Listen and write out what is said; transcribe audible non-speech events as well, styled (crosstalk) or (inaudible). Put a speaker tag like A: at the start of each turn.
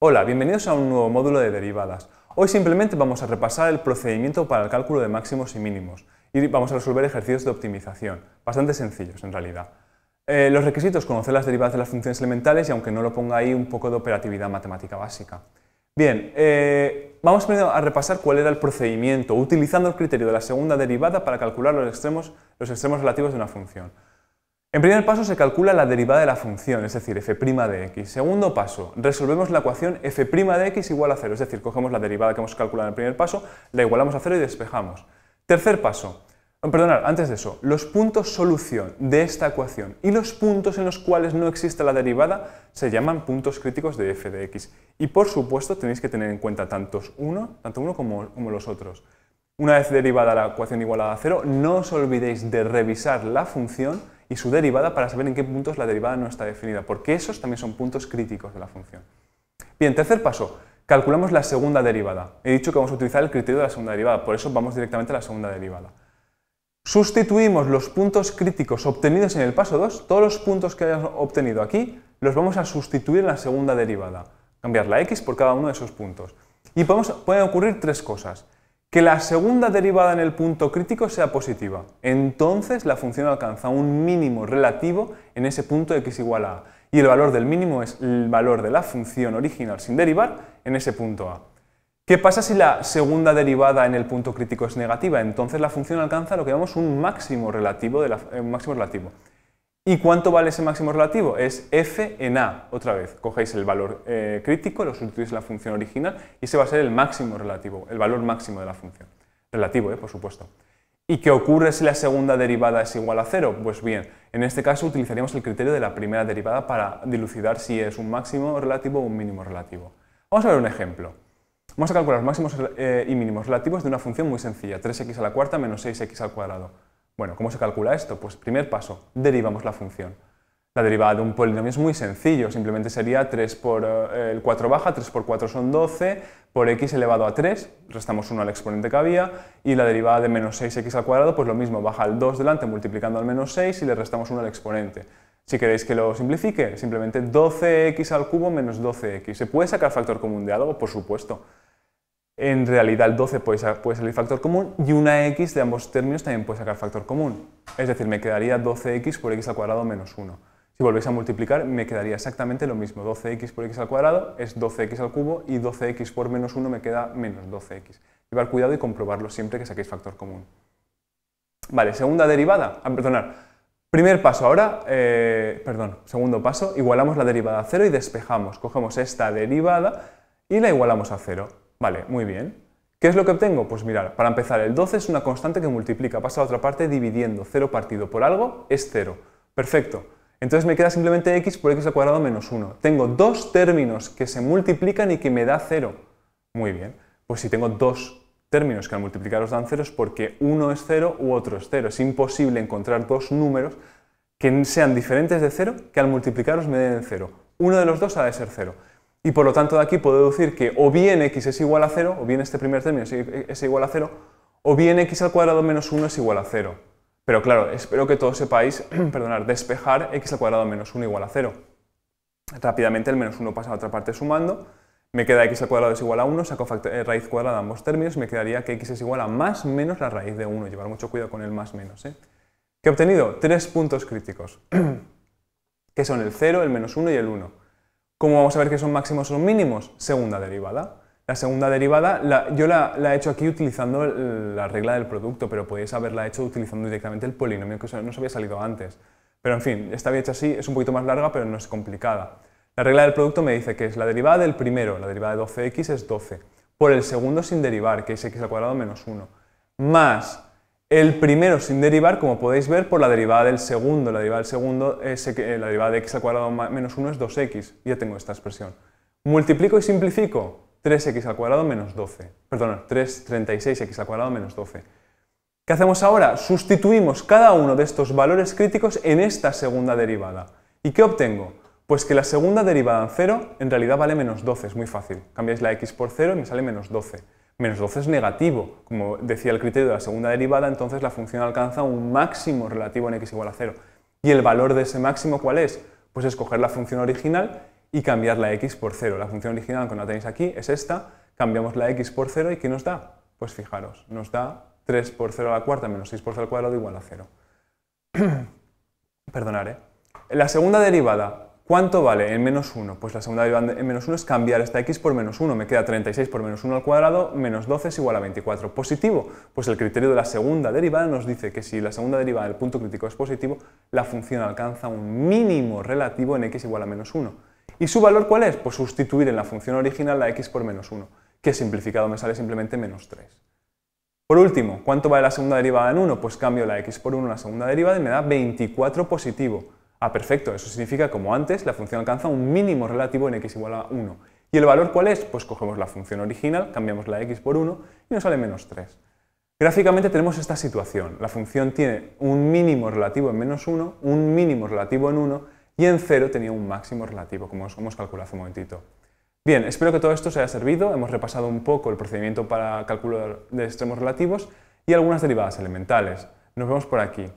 A: Hola, bienvenidos a un nuevo módulo de derivadas. Hoy simplemente vamos a repasar el procedimiento para el cálculo de máximos y mínimos y vamos a resolver ejercicios de optimización, bastante sencillos en realidad. Eh, los requisitos, conocer las derivadas de las funciones elementales y aunque no lo ponga ahí, un poco de operatividad matemática básica. Bien, eh, vamos primero a repasar cuál era el procedimiento, utilizando el criterio de la segunda derivada para calcular los extremos, los extremos relativos de una función. En primer paso se calcula la derivada de la función, es decir, f' de x. Segundo paso, resolvemos la ecuación f' de x igual a 0, es decir, cogemos la derivada que hemos calculado en el primer paso, la igualamos a 0 y despejamos. Tercer paso, oh, perdonad, antes de eso, los puntos solución de esta ecuación y los puntos en los cuales no existe la derivada se llaman puntos críticos de f de x. Y por supuesto tenéis que tener en cuenta tantos uno, tanto uno como, como los otros. Una vez derivada la ecuación igualada a 0, no os olvidéis de revisar la función y su derivada para saber en qué puntos la derivada no está definida, porque esos también son puntos críticos de la función. Bien, tercer paso, calculamos la segunda derivada. He dicho que vamos a utilizar el criterio de la segunda derivada, por eso vamos directamente a la segunda derivada. Sustituimos los puntos críticos obtenidos en el paso 2, todos los puntos que hayamos obtenido aquí, los vamos a sustituir en la segunda derivada, cambiar la x por cada uno de esos puntos. Y pueden ocurrir tres cosas que la segunda derivada en el punto crítico sea positiva. Entonces la función alcanza un mínimo relativo en ese punto x igual a a. Y el valor del mínimo es el valor de la función original sin derivar en ese punto a. ¿Qué pasa si la segunda derivada en el punto crítico es negativa? Entonces la función alcanza lo que llamamos un máximo relativo, eh, un máximo relativo ¿Y cuánto vale ese máximo relativo? Es f en a. Otra vez, cogéis el valor eh, crítico, lo sustituís en la función original y ese va a ser el máximo relativo, el valor máximo de la función. Relativo, eh, por supuesto. ¿Y qué ocurre si la segunda derivada es igual a cero? Pues bien, en este caso utilizaríamos el criterio de la primera derivada para dilucidar si es un máximo relativo o un mínimo relativo. Vamos a ver un ejemplo. Vamos a calcular máximos eh, y mínimos relativos de una función muy sencilla, 3x a la cuarta menos 6x al cuadrado. Bueno, ¿cómo se calcula esto? Pues primer paso, derivamos la función. La derivada de un polinomio es muy sencillo, simplemente sería 3 por eh, el 4 baja, 3 por 4 son 12, por x elevado a 3, restamos 1 al exponente que había, y la derivada de menos 6x al cuadrado, pues lo mismo, baja el 2 delante multiplicando al menos 6 y le restamos 1 al exponente. Si queréis que lo simplifique, simplemente 12x al cubo menos 12x. ¿Se puede sacar factor común de algo? Por supuesto en realidad el 12 puede, salir factor común y una x de ambos términos también puede sacar factor común. Es decir, me quedaría 12x por x al cuadrado menos 1. Si volvéis a multiplicar, me quedaría exactamente lo mismo. 12x por x al cuadrado es 12x al cubo y 12x por menos 1 me queda menos 12x. Llevar cuidado y comprobarlo siempre que saquéis factor común. Vale, segunda derivada. Ah, Primer paso ahora, eh, perdón, segundo paso, igualamos la derivada a 0 y despejamos. Cogemos esta derivada y la igualamos a 0. Vale, muy bien. ¿Qué es lo que obtengo? Pues mirar, para empezar, el 12 es una constante que multiplica, pasa a otra parte dividiendo 0 partido por algo, es 0. Perfecto. Entonces me queda simplemente x por x al cuadrado menos 1. Tengo dos términos que se multiplican y que me da 0. Muy bien. Pues si tengo dos términos que al multiplicarlos dan 0 es porque uno es 0 u otro es 0. Es imposible encontrar dos números que sean diferentes de 0 que al multiplicarlos me den 0. Uno de los dos ha de ser 0. Y por lo tanto de aquí puedo deducir que o bien x es igual a 0, o bien este primer término es igual a 0, o bien x al cuadrado menos 1 es igual a 0. Pero claro, espero que todos sepáis, (clears throat) perdonar, despejar x al cuadrado menos 1 igual a 0. Rápidamente el menos 1 pasa a otra parte sumando, me queda x al cuadrado es igual a 1, saco eh, raíz cuadrada de ambos términos, me quedaría que x es igual a más menos la raíz de 1, llevar mucho cuidado con el más menos. ¿eh? ¿Qué he obtenido? Tres puntos críticos, (clears throat) que son el 0, el menos 1 y el 1. ¿Cómo vamos a ver que son máximos o son mínimos? Segunda derivada. La segunda derivada yo la, he hecho aquí utilizando la regla del producto, pero podéis haberla hecho utilizando directamente el polinomio que no se había salido antes. Pero en fin, está bien hecha así, es un poquito más larga, pero no es complicada. La regla del producto me dice que es la derivada del primero, la derivada de 12x es 12, por el segundo sin derivar, que es x al cuadrado menos 1, más el primero sin derivar, como podéis ver, por la derivada del segundo. La derivada del segundo es eh, la derivada de x al cuadrado menos 1 es 2x. Ya tengo esta expresión. Multiplico y simplifico. 3x al cuadrado menos 12. Perdón, y 36x al cuadrado menos 12. ¿Qué hacemos ahora? Sustituimos cada uno de estos valores críticos en esta segunda derivada. ¿Y qué obtengo? Pues que la segunda derivada en 0 en realidad vale menos 12, es muy fácil. Cambiáis la x por 0 y me sale menos 12. Menos 12 es negativo. Como decía el criterio de la segunda derivada, entonces la función alcanza un máximo relativo en x igual a 0. ¿Y el valor de ese máximo cuál es? Pues escoger la función original y cambiar la x por 0. La función original, que la tenéis aquí, es esta. Cambiamos la x por 0 y ¿qué nos da? Pues fijaros, nos da 3 por 0 a la cuarta menos 6 por 0 al cuadrado igual a 0. (clears throat) Perdonad, ¿eh? La segunda derivada ¿Cuánto vale en menos 1? Pues la segunda derivada en menos 1 es cambiar esta x por menos 1. Me queda 36 por menos 1 al cuadrado, menos 12 es igual a 24. ¿Positivo? Pues el criterio de la segunda derivada nos dice que si la segunda derivada del punto crítico es positivo, la función alcanza un mínimo relativo en x igual a menos 1. ¿Y su valor cuál es? Pues sustituir en la función original la x por menos 1, que simplificado me sale simplemente menos 3. Por último, ¿cuánto vale la segunda derivada en 1? Pues cambio la x por 1 en la segunda derivada y me da 24 positivo. Ah, perfecto, eso significa, como antes, la función alcanza un mínimo relativo en x igual a 1. ¿Y el valor cuál es? Pues cogemos la función original, cambiamos la x por 1 y nos sale menos 3. Gráficamente tenemos esta situación. La función tiene un mínimo relativo en menos 1, un mínimo relativo en 1 y en 0 tenía un máximo relativo, como os hemos calculado hace un momentito. Bien, espero que todo esto os haya servido. Hemos repasado un poco el procedimiento para cálculo de extremos relativos y algunas derivadas elementales. Nos vemos por aquí.